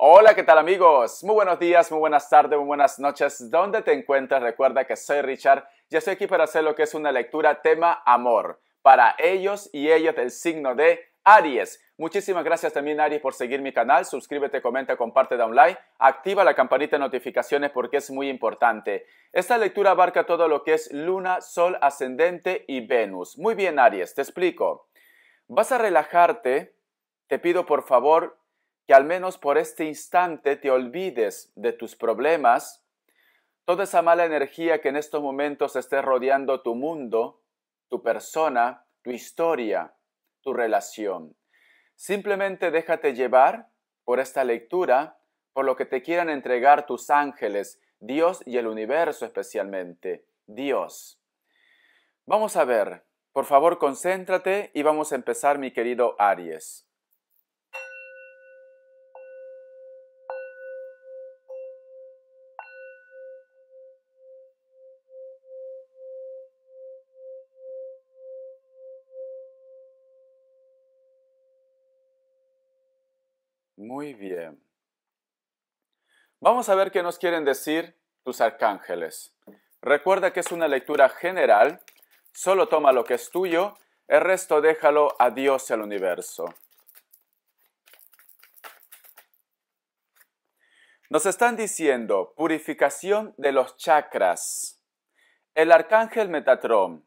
Hola, ¿qué tal amigos? Muy buenos días, muy buenas tardes, muy buenas noches. ¿Dónde te encuentras? Recuerda que soy Richard y estoy aquí para hacer lo que es una lectura tema amor para ellos y ellas del signo de Aries. Muchísimas gracias también Aries por seguir mi canal, suscríbete, comenta, comparte, da un like, activa la campanita de notificaciones porque es muy importante. Esta lectura abarca todo lo que es Luna, Sol, Ascendente y Venus. Muy bien Aries, te explico. Vas a relajarte, te pido por favor que al menos por este instante te olvides de tus problemas, toda esa mala energía que en estos momentos esté rodeando tu mundo, tu persona, tu historia, tu relación. Simplemente déjate llevar por esta lectura, por lo que te quieran entregar tus ángeles, Dios y el universo especialmente, Dios. Vamos a ver, por favor concéntrate y vamos a empezar mi querido Aries. Muy bien. Vamos a ver qué nos quieren decir tus arcángeles. Recuerda que es una lectura general, solo toma lo que es tuyo, el resto déjalo a Dios y al universo. Nos están diciendo purificación de los chakras. El arcángel Metatrón,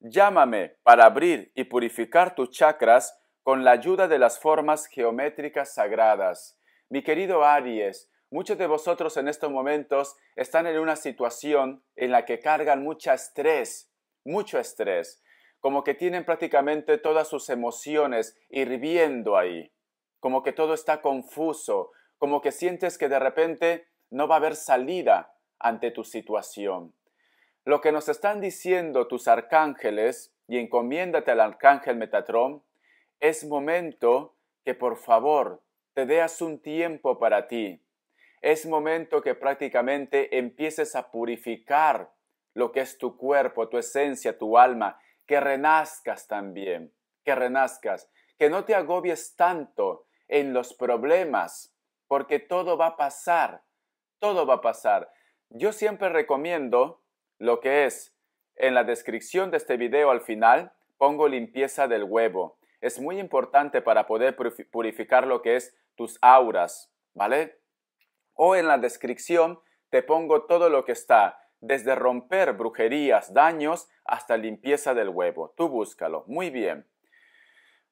llámame para abrir y purificar tus chakras con la ayuda de las formas geométricas sagradas. Mi querido Aries, muchos de vosotros en estos momentos están en una situación en la que cargan mucho estrés, mucho estrés, como que tienen prácticamente todas sus emociones hirviendo ahí, como que todo está confuso, como que sientes que de repente no va a haber salida ante tu situación. Lo que nos están diciendo tus arcángeles, y encomiéndate al arcángel Metatrón, es momento que por favor te deas un tiempo para ti. Es momento que prácticamente empieces a purificar lo que es tu cuerpo, tu esencia, tu alma, que renazcas también, que renazcas, que no te agobies tanto en los problemas, porque todo va a pasar, todo va a pasar. Yo siempre recomiendo lo que es en la descripción de este video al final, pongo limpieza del huevo es muy importante para poder purificar lo que es tus auras, ¿vale? O en la descripción te pongo todo lo que está, desde romper brujerías, daños, hasta limpieza del huevo. Tú búscalo. Muy bien.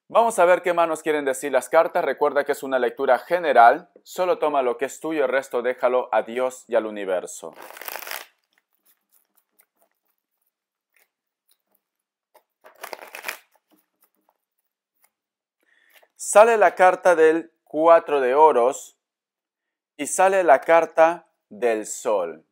Vamos a ver qué manos quieren decir las cartas. Recuerda que es una lectura general. Solo toma lo que es tuyo, el resto déjalo a Dios y al universo. sale la carta del cuatro de oros y sale la carta del sol.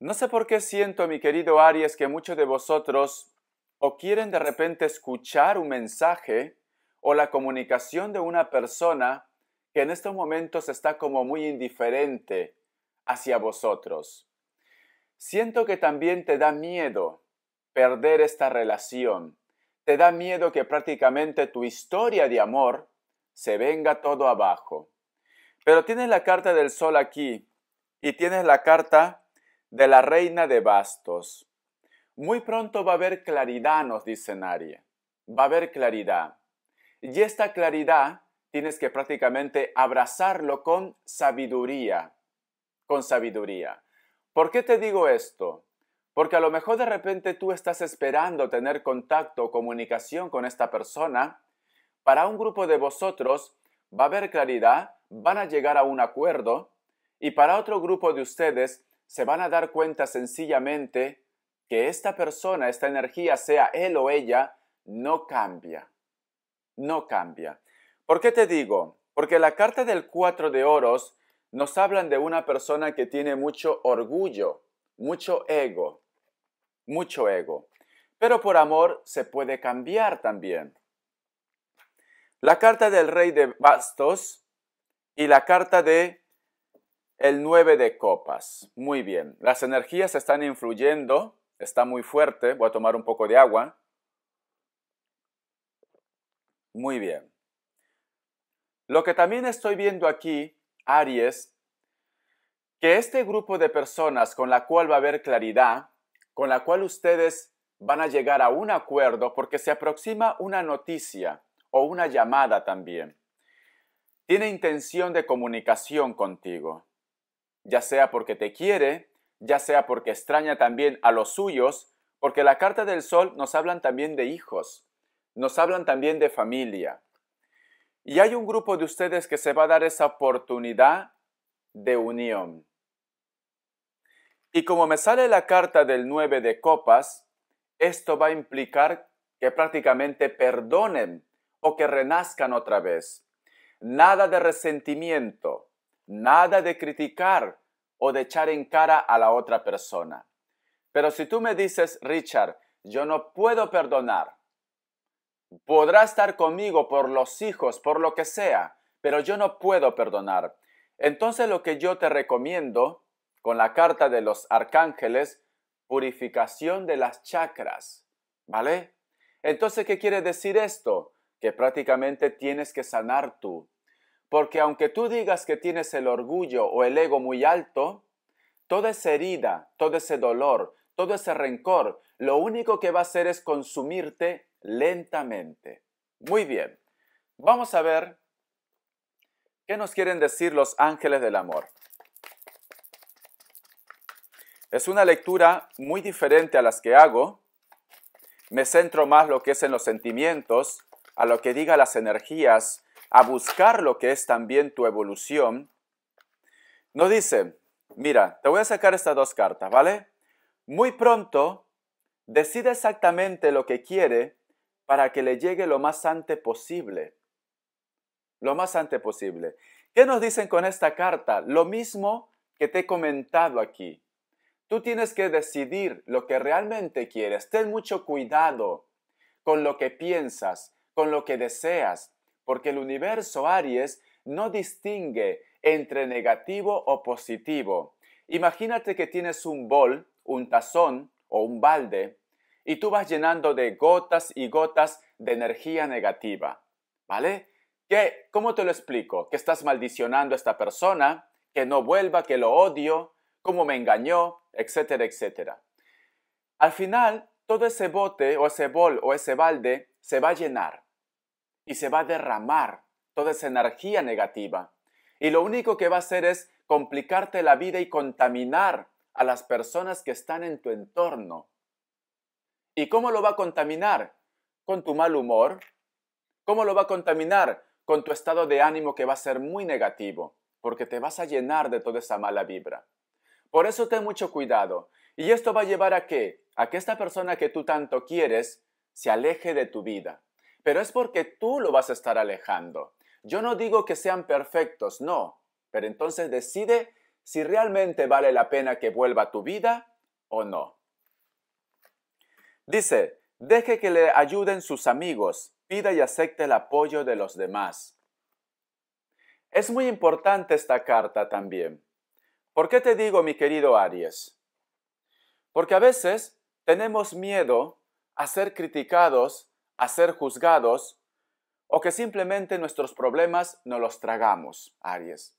No sé por qué siento, mi querido Aries, que muchos de vosotros o quieren de repente escuchar un mensaje o la comunicación de una persona que en estos momentos está como muy indiferente hacia vosotros. Siento que también te da miedo perder esta relación, te da miedo que prácticamente tu historia de amor se venga todo abajo. Pero tienes la carta del sol aquí y tienes la carta de la reina de bastos. Muy pronto va a haber claridad, nos dice Naria. Va a haber claridad. Y esta claridad tienes que prácticamente abrazarlo con sabiduría. Con sabiduría. ¿Por qué te digo esto? Porque a lo mejor de repente tú estás esperando tener contacto o comunicación con esta persona. Para un grupo de vosotros va a haber claridad, van a llegar a un acuerdo y para otro grupo de ustedes se van a dar cuenta sencillamente que esta persona, esta energía, sea él o ella, no cambia. No cambia. ¿Por qué te digo? Porque la carta del cuatro de oros nos hablan de una persona que tiene mucho orgullo, mucho ego mucho ego. Pero por amor se puede cambiar también. La carta del rey de bastos y la carta de el 9 de copas. Muy bien, las energías están influyendo, está muy fuerte, voy a tomar un poco de agua. Muy bien. Lo que también estoy viendo aquí, Aries, que este grupo de personas con la cual va a haber claridad con la cual ustedes van a llegar a un acuerdo porque se aproxima una noticia o una llamada también. Tiene intención de comunicación contigo, ya sea porque te quiere, ya sea porque extraña también a los suyos, porque la carta del sol nos hablan también de hijos, nos hablan también de familia. Y hay un grupo de ustedes que se va a dar esa oportunidad de unión. Y como me sale la carta del 9 de copas, esto va a implicar que prácticamente perdonen o que renazcan otra vez. Nada de resentimiento, nada de criticar o de echar en cara a la otra persona. Pero si tú me dices, Richard, yo no puedo perdonar, podrá estar conmigo por los hijos, por lo que sea, pero yo no puedo perdonar. Entonces lo que yo te recomiendo con la carta de los arcángeles, purificación de las chakras, ¿vale? Entonces, ¿qué quiere decir esto? Que prácticamente tienes que sanar tú. Porque aunque tú digas que tienes el orgullo o el ego muy alto, toda esa herida, todo ese dolor, todo ese rencor, lo único que va a hacer es consumirte lentamente. Muy bien, vamos a ver qué nos quieren decir los ángeles del amor. Es una lectura muy diferente a las que hago. Me centro más lo que es en los sentimientos, a lo que diga las energías, a buscar lo que es también tu evolución. Nos dice, mira, te voy a sacar estas dos cartas, ¿vale? Muy pronto, decide exactamente lo que quiere para que le llegue lo más antes posible. Lo más antes posible. ¿Qué nos dicen con esta carta? Lo mismo que te he comentado aquí. Tú tienes que decidir lo que realmente quieres. Ten mucho cuidado con lo que piensas, con lo que deseas, porque el universo Aries no distingue entre negativo o positivo. Imagínate que tienes un bol, un tazón o un balde y tú vas llenando de gotas y gotas de energía negativa. ¿Vale? ¿Qué, ¿Cómo te lo explico? Que estás maldicionando a esta persona, que no vuelva, que lo odio, cómo me engañó, etcétera, etcétera. Al final, todo ese bote o ese bol o ese balde se va a llenar y se va a derramar toda esa energía negativa. Y lo único que va a hacer es complicarte la vida y contaminar a las personas que están en tu entorno. ¿Y cómo lo va a contaminar? Con tu mal humor. ¿Cómo lo va a contaminar? Con tu estado de ánimo que va a ser muy negativo, porque te vas a llenar de toda esa mala vibra. Por eso ten mucho cuidado. Y esto va a llevar a que, a que esta persona que tú tanto quieres se aleje de tu vida. Pero es porque tú lo vas a estar alejando. Yo no digo que sean perfectos, no. Pero entonces decide si realmente vale la pena que vuelva a tu vida o no. Dice, deje que le ayuden sus amigos, pida y acepte el apoyo de los demás. Es muy importante esta carta también, ¿Por qué te digo, mi querido Aries? Porque a veces tenemos miedo a ser criticados, a ser juzgados, o que simplemente nuestros problemas no los tragamos, Aries.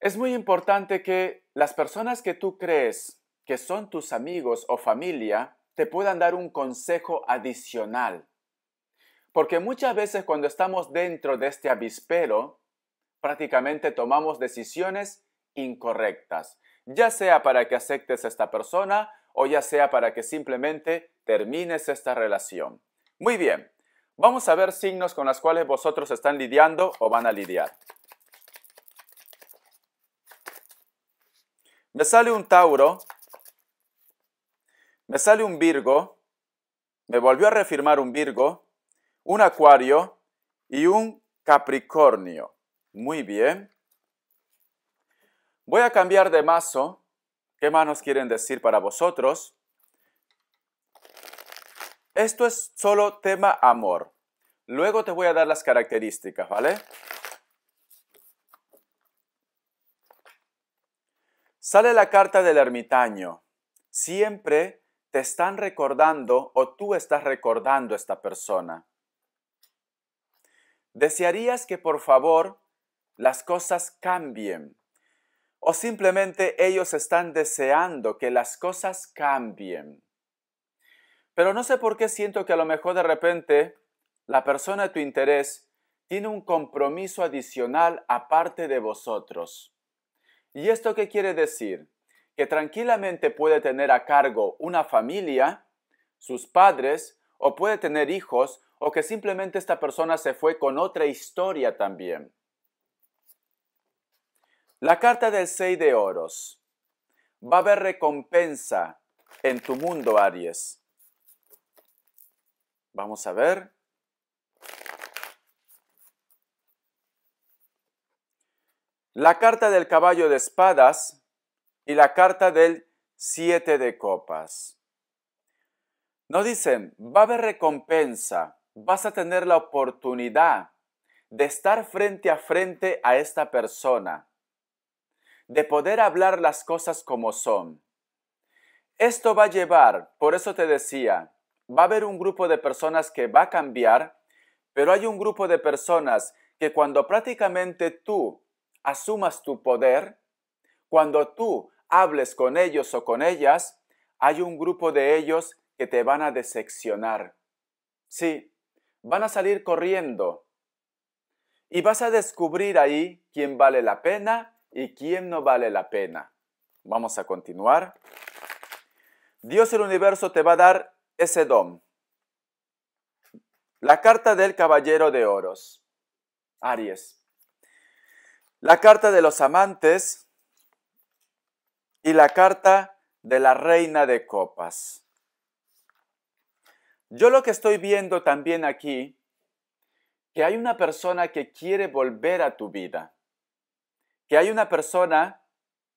Es muy importante que las personas que tú crees que son tus amigos o familia te puedan dar un consejo adicional. Porque muchas veces cuando estamos dentro de este avispero, prácticamente tomamos decisiones incorrectas, ya sea para que aceptes esta persona o ya sea para que simplemente termines esta relación. Muy bien, vamos a ver signos con los cuales vosotros están lidiando o van a lidiar. Me sale un Tauro, me sale un Virgo, me volvió a reafirmar un Virgo, un Acuario y un Capricornio. Muy bien. Voy a cambiar de mazo. ¿Qué manos quieren decir para vosotros? Esto es solo tema amor. Luego te voy a dar las características, ¿vale? Sale la carta del ermitaño. Siempre te están recordando o tú estás recordando a esta persona. ¿Desearías que por favor las cosas cambien? o simplemente ellos están deseando que las cosas cambien. Pero no sé por qué siento que a lo mejor de repente la persona de tu interés tiene un compromiso adicional aparte de vosotros. ¿Y esto qué quiere decir? Que tranquilamente puede tener a cargo una familia, sus padres, o puede tener hijos, o que simplemente esta persona se fue con otra historia también. La carta del seis de oros. Va a haber recompensa en tu mundo, Aries. Vamos a ver. La carta del caballo de espadas y la carta del siete de copas. Nos dicen, va a haber recompensa, vas a tener la oportunidad de estar frente a frente a esta persona de poder hablar las cosas como son. Esto va a llevar, por eso te decía, va a haber un grupo de personas que va a cambiar, pero hay un grupo de personas que cuando prácticamente tú asumas tu poder, cuando tú hables con ellos o con ellas, hay un grupo de ellos que te van a decepcionar. Sí, van a salir corriendo. Y vas a descubrir ahí quién vale la pena y quién no vale la pena. Vamos a continuar. Dios el universo te va a dar ese don. La carta del caballero de oros, Aries. La carta de los amantes y la carta de la reina de copas. Yo lo que estoy viendo también aquí, que hay una persona que quiere volver a tu vida que hay una persona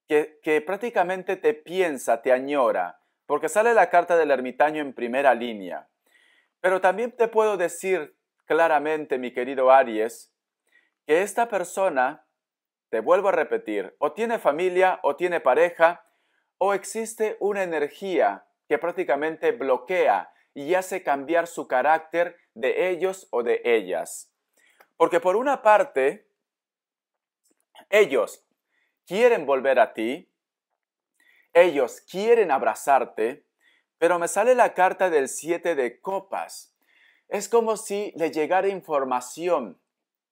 que, que prácticamente te piensa, te añora, porque sale la carta del ermitaño en primera línea. Pero también te puedo decir claramente, mi querido Aries, que esta persona, te vuelvo a repetir, o tiene familia, o tiene pareja, o existe una energía que prácticamente bloquea y hace cambiar su carácter de ellos o de ellas. Porque por una parte, ellos quieren volver a ti, ellos quieren abrazarte, pero me sale la carta del siete de copas. Es como si le llegara información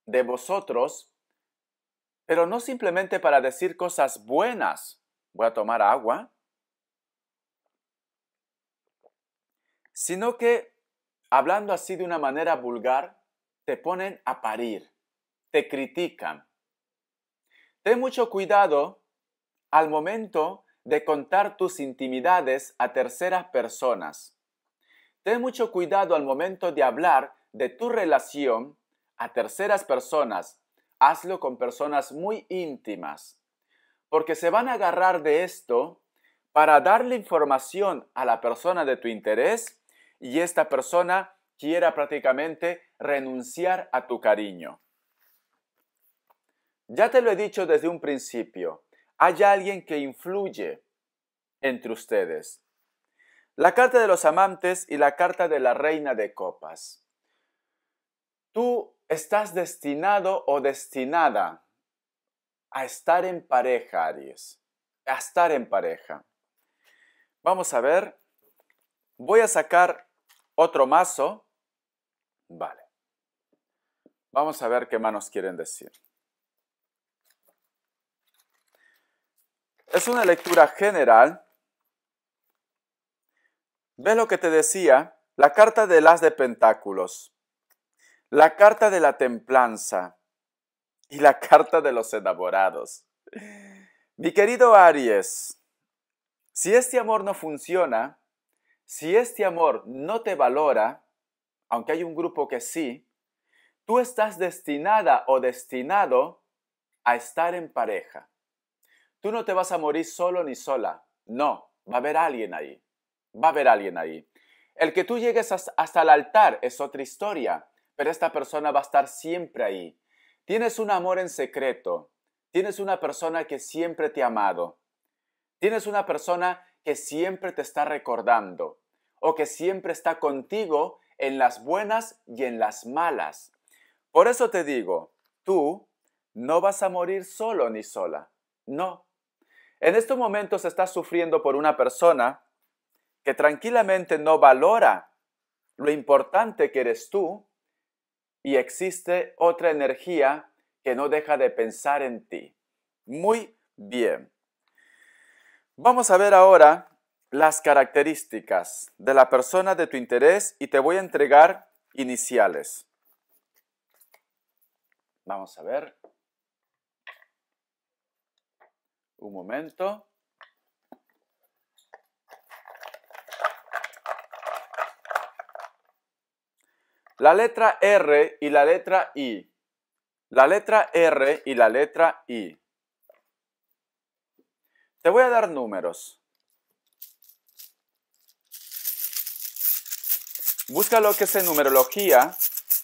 de vosotros, pero no simplemente para decir cosas buenas. Voy a tomar agua. Sino que, hablando así de una manera vulgar, te ponen a parir, te critican, Ten mucho cuidado al momento de contar tus intimidades a terceras personas. Ten mucho cuidado al momento de hablar de tu relación a terceras personas. Hazlo con personas muy íntimas, porque se van a agarrar de esto para darle información a la persona de tu interés y esta persona quiera prácticamente renunciar a tu cariño. Ya te lo he dicho desde un principio, hay alguien que influye entre ustedes. La carta de los amantes y la carta de la reina de copas. Tú estás destinado o destinada a estar en pareja, Aries. A estar en pareja. Vamos a ver. Voy a sacar otro mazo. Vale. Vamos a ver qué manos quieren decir. Es una lectura general. Ve lo que te decía? La carta del las de pentáculos, la carta de la templanza y la carta de los enamorados. Mi querido Aries, si este amor no funciona, si este amor no te valora, aunque hay un grupo que sí, tú estás destinada o destinado a estar en pareja. Tú no te vas a morir solo ni sola. No, va a haber alguien ahí. Va a haber alguien ahí. El que tú llegues hasta el altar es otra historia, pero esta persona va a estar siempre ahí. Tienes un amor en secreto. Tienes una persona que siempre te ha amado. Tienes una persona que siempre te está recordando o que siempre está contigo en las buenas y en las malas. Por eso te digo, tú no vas a morir solo ni sola. No, en estos momentos estás sufriendo por una persona que tranquilamente no valora lo importante que eres tú y existe otra energía que no deja de pensar en ti. Muy bien. Vamos a ver ahora las características de la persona de tu interés y te voy a entregar iniciales. Vamos a ver. Un momento. La letra R y la letra I. La letra R y la letra I. Te voy a dar números. Busca lo que es numerología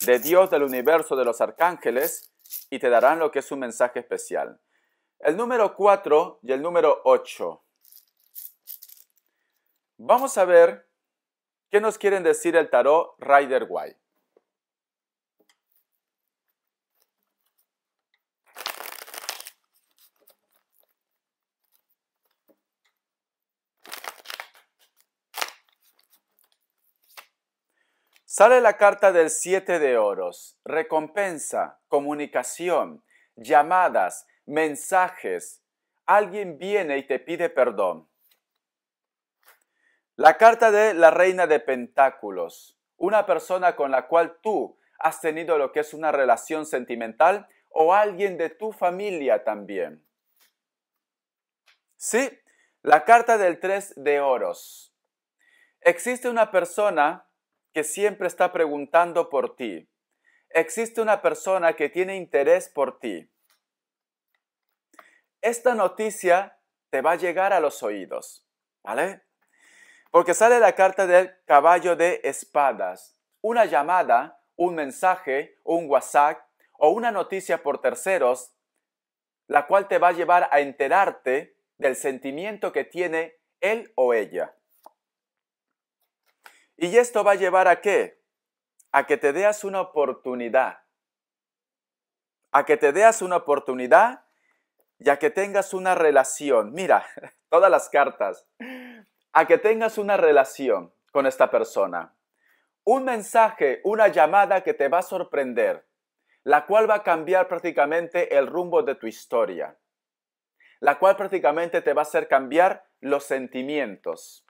de Dios del universo de los arcángeles y te darán lo que es un mensaje especial el número 4 y el número 8. Vamos a ver qué nos quieren decir el tarot Rider White. Sale la carta del 7 de oros, recompensa, comunicación, llamadas, mensajes, alguien viene y te pide perdón. La carta de la reina de pentáculos, una persona con la cual tú has tenido lo que es una relación sentimental o alguien de tu familia también. Sí, la carta del tres de oros. Existe una persona que siempre está preguntando por ti. Existe una persona que tiene interés por ti esta noticia te va a llegar a los oídos, ¿vale? Porque sale la carta del caballo de espadas, una llamada, un mensaje, un WhatsApp o una noticia por terceros, la cual te va a llevar a enterarte del sentimiento que tiene él o ella. ¿Y esto va a llevar a qué? A que te deas una oportunidad. A que te deas una oportunidad y a que tengas una relación, mira, todas las cartas, a que tengas una relación con esta persona. Un mensaje, una llamada que te va a sorprender, la cual va a cambiar prácticamente el rumbo de tu historia, la cual prácticamente te va a hacer cambiar los sentimientos.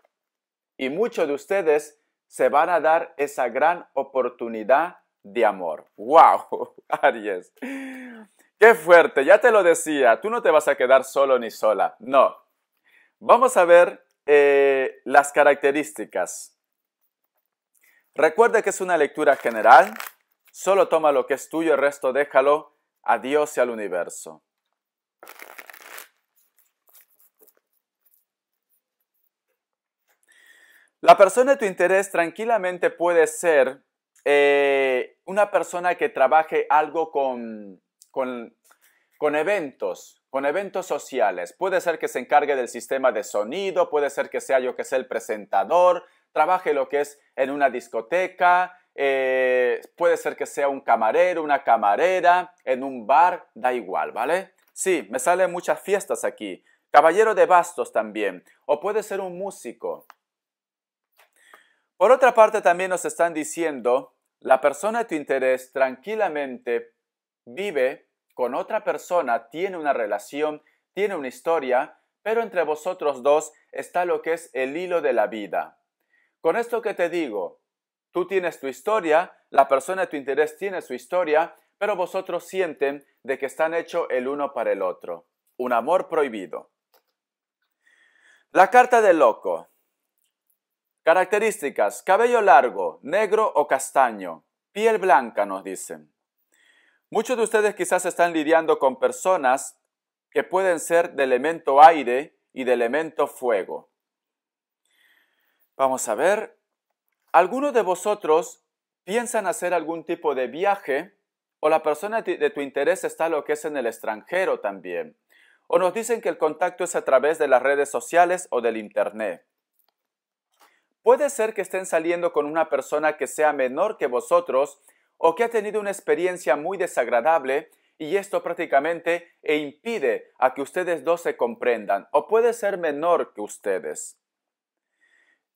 Y muchos de ustedes se van a dar esa gran oportunidad de amor. ¡Wow! Aries. Qué fuerte, ya te lo decía, tú no te vas a quedar solo ni sola, no. Vamos a ver eh, las características. Recuerda que es una lectura general, solo toma lo que es tuyo, el resto déjalo a Dios y al universo. La persona de tu interés tranquilamente puede ser eh, una persona que trabaje algo con con, con eventos, con eventos sociales. Puede ser que se encargue del sistema de sonido, puede ser que sea yo que sea el presentador, trabaje lo que es en una discoteca, eh, puede ser que sea un camarero, una camarera, en un bar, da igual, ¿vale? Sí, me salen muchas fiestas aquí. Caballero de bastos también, o puede ser un músico. Por otra parte, también nos están diciendo, la persona de tu interés tranquilamente vive con otra persona, tiene una relación, tiene una historia, pero entre vosotros dos está lo que es el hilo de la vida. Con esto que te digo, tú tienes tu historia, la persona de tu interés tiene su historia, pero vosotros sienten de que están hechos el uno para el otro. Un amor prohibido. La carta del loco. Características, cabello largo, negro o castaño, piel blanca nos dicen. Muchos de ustedes quizás están lidiando con personas que pueden ser de elemento aire y de elemento fuego. Vamos a ver. Algunos de vosotros piensan hacer algún tipo de viaje o la persona de tu interés está lo que es en el extranjero también. O nos dicen que el contacto es a través de las redes sociales o del Internet. Puede ser que estén saliendo con una persona que sea menor que vosotros o que ha tenido una experiencia muy desagradable y esto prácticamente e impide a que ustedes dos se comprendan o puede ser menor que ustedes.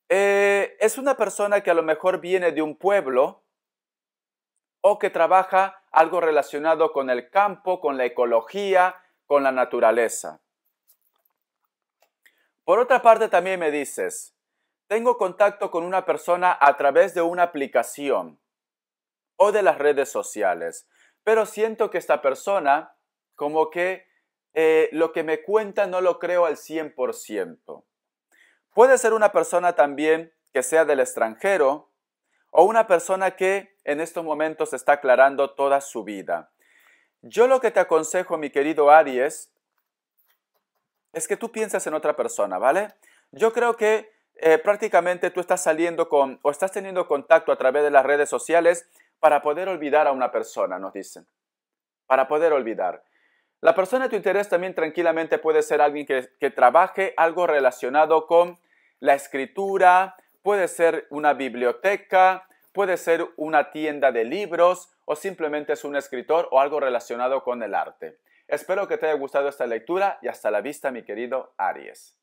Eh, es una persona que a lo mejor viene de un pueblo o que trabaja algo relacionado con el campo, con la ecología, con la naturaleza. Por otra parte, también me dices, tengo contacto con una persona a través de una aplicación o de las redes sociales. Pero siento que esta persona, como que eh, lo que me cuenta no lo creo al 100%. Puede ser una persona también que sea del extranjero o una persona que en estos momentos está aclarando toda su vida. Yo lo que te aconsejo, mi querido Aries, es que tú piensas en otra persona, ¿vale? Yo creo que eh, prácticamente tú estás saliendo con o estás teniendo contacto a través de las redes sociales para poder olvidar a una persona, nos dicen. Para poder olvidar. La persona de tu interés también tranquilamente puede ser alguien que, que trabaje algo relacionado con la escritura, puede ser una biblioteca, puede ser una tienda de libros o simplemente es un escritor o algo relacionado con el arte. Espero que te haya gustado esta lectura y hasta la vista mi querido Aries.